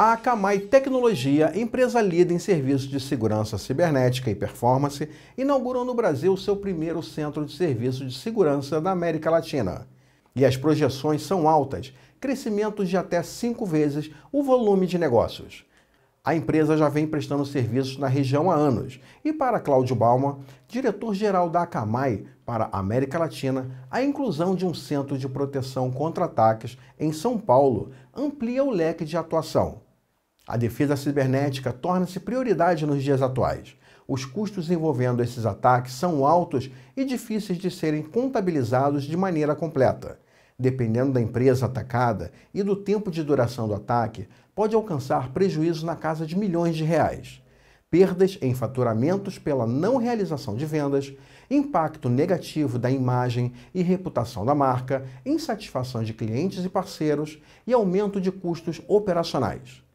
A Akamai Tecnologia, empresa líder em serviços de segurança cibernética e performance, inaugurou no Brasil seu primeiro centro de serviços de segurança da América Latina. E as projeções são altas, crescimentos de até cinco vezes o volume de negócios. A empresa já vem prestando serviços na região há anos e, para Cláudio Balma, diretor-geral da Acamai para a América Latina, a inclusão de um centro de proteção contra ataques em São Paulo amplia o leque de atuação. A defesa cibernética torna-se prioridade nos dias atuais. Os custos envolvendo esses ataques são altos e difíceis de serem contabilizados de maneira completa. Dependendo da empresa atacada e do tempo de duração do ataque, pode alcançar prejuízos na casa de milhões de reais. Perdas em faturamentos pela não realização de vendas, impacto negativo da imagem e reputação da marca, insatisfação de clientes e parceiros e aumento de custos operacionais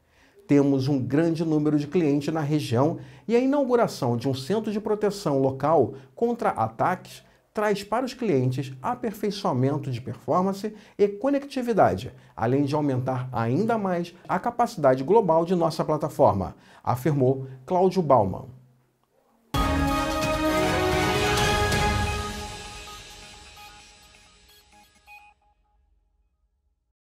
temos um grande número de clientes na região e a inauguração de um centro de proteção local contra ataques traz para os clientes aperfeiçoamento de performance e conectividade, além de aumentar ainda mais a capacidade global de nossa plataforma, afirmou Cláudio Bauman.